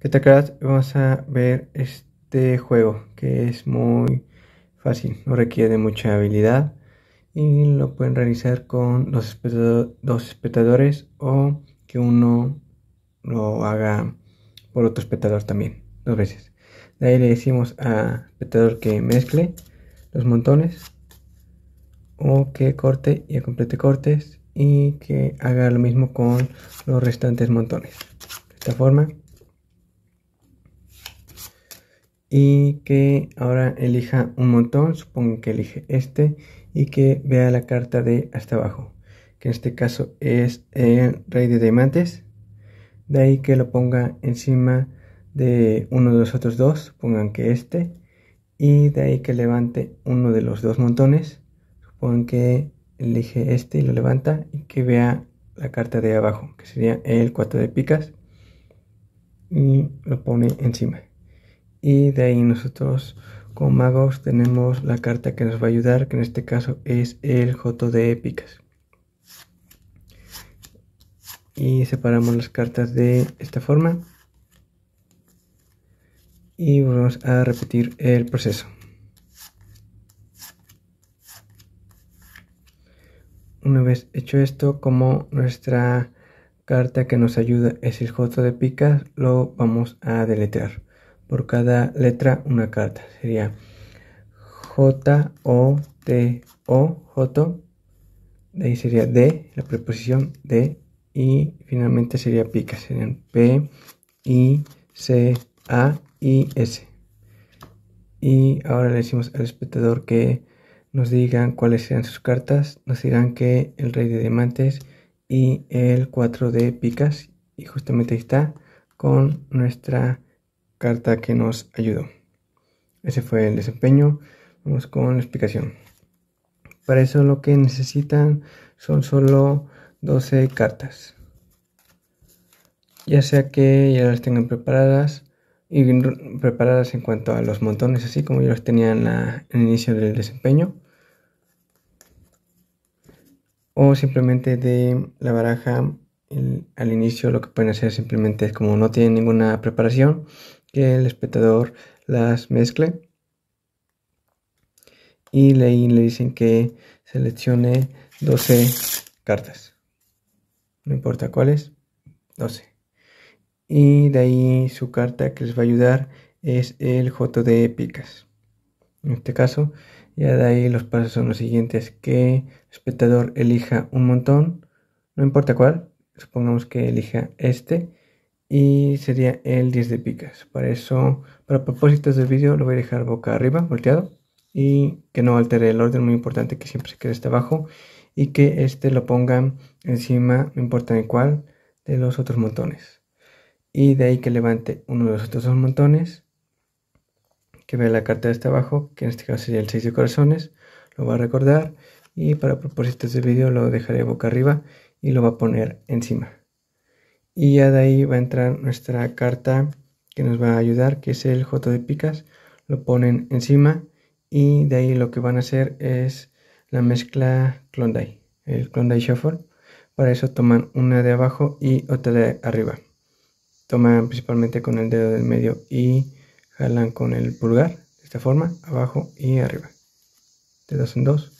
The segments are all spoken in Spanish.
¿Qué tal, Vamos a ver este juego que es muy fácil, no requiere mucha habilidad y lo pueden realizar con dos, espectadores o que uno lo haga por otro espectador también, dos veces. De ahí le decimos a espectador que mezcle los montones o que corte y complete cortes y que haga lo mismo con los restantes montones. De esta forma y que ahora elija un montón, supongan que elige este y que vea la carta de hasta abajo, que en este caso es el rey de diamantes, de ahí que lo ponga encima de uno de los otros dos, supongan que este, y de ahí que levante uno de los dos montones, supongan que elige este y lo levanta y que vea la carta de abajo, que sería el 4 de picas, y lo pone encima y de ahí nosotros como magos tenemos la carta que nos va a ayudar, que en este caso es el Joto de picas Y separamos las cartas de esta forma. Y vamos a repetir el proceso. Una vez hecho esto, como nuestra carta que nos ayuda es el Joto de Picas, lo vamos a deletrear por cada letra una carta. Sería J, O, T, O, J. De ahí sería D, la preposición D. Y finalmente sería picas Serían P, I, C, A, I, S. Y ahora le decimos al espectador que nos digan cuáles serán sus cartas. Nos dirán que el rey de diamantes y el 4 de picas. Y justamente ahí está con nuestra carta que nos ayudó. Ese fue el desempeño. Vamos con la explicación. Para eso lo que necesitan son solo 12 cartas. Ya sea que ya las tengan preparadas y preparadas en cuanto a los montones, así como yo los tenía en, el inicio del desempeño. O simplemente de la baraja al inicio lo que pueden hacer simplemente es como no tienen ninguna preparación, que el espectador las mezcle y le, le dicen que seleccione 12 cartas. No importa cuáles, 12. Y de ahí su carta que les va a ayudar es el J de Picas. En este caso, ya de ahí los pasos son los siguientes: que el espectador elija un montón, no importa cuál, supongamos que elija este y sería el 10 de picas. Para eso, para propósitos del vídeo, lo voy a dejar boca arriba, volteado, y que no altere el orden, muy importante que siempre se quede este abajo, y que este lo pongan encima, no importa en cuál, de los otros montones. Y de ahí que levante uno de los otros dos montones, que vea la carta de este abajo, que en este caso sería el 6 de corazones, lo va a recordar, y para propósitos del vídeo lo dejaré boca arriba y lo va a poner encima. Y ya de ahí va a entrar nuestra carta que nos va a ayudar, que es el J de picas. Lo ponen encima y de ahí lo que van a hacer es la mezcla Klondike, el Klondike Shuffle. Para eso toman una de abajo y otra de arriba. Toman principalmente con el dedo del medio y jalan con el pulgar, de esta forma, abajo y arriba. De dos en dos.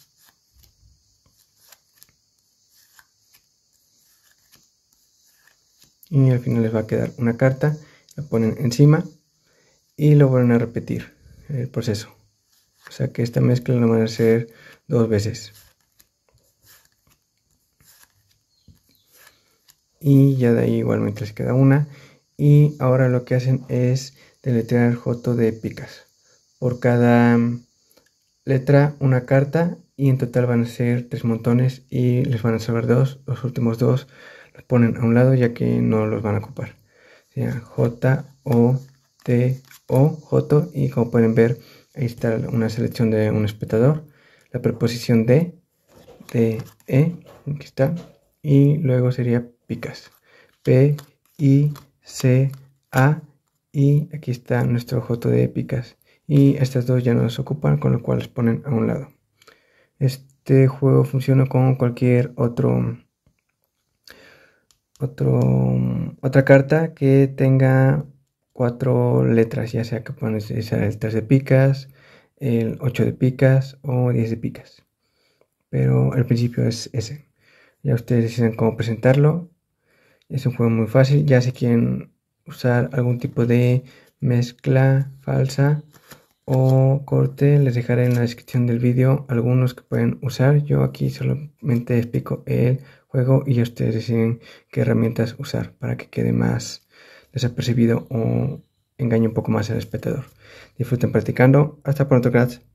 y al final les va a quedar una carta, la ponen encima y lo vuelven a repetir el proceso. O sea que esta mezcla la van a hacer dos veces. Y ya de ahí igualmente les queda una. Y ahora lo que hacen es deletrear joto de picas. Por cada mm, letra una carta y en total van a ser tres montones y les van a salvar dos, los últimos dos ponen a un lado ya que no los van a ocupar. Sería J, O, T, O, J y como pueden ver ahí está una selección de un espectador. La preposición de, de, E, aquí está. Y luego sería picas. P, I, C, A y aquí está nuestro J de picas. Y estas dos ya no nos ocupan, con lo cual las ponen a un lado. Este juego funciona como cualquier otro otro, otra carta que tenga cuatro letras, ya sea que pones esa, el 3 de picas, el 8 de picas o 10 de picas. Pero el principio es ese. Ya ustedes deciden cómo presentarlo. Es un juego muy fácil. Ya si quieren usar algún tipo de mezcla falsa o corte, les dejaré en la descripción del vídeo algunos que pueden usar. Yo aquí solamente explico el juego y ustedes deciden qué herramientas usar para que quede más desapercibido o engañe un poco más al espectador. Disfruten practicando. Hasta pronto, cracks.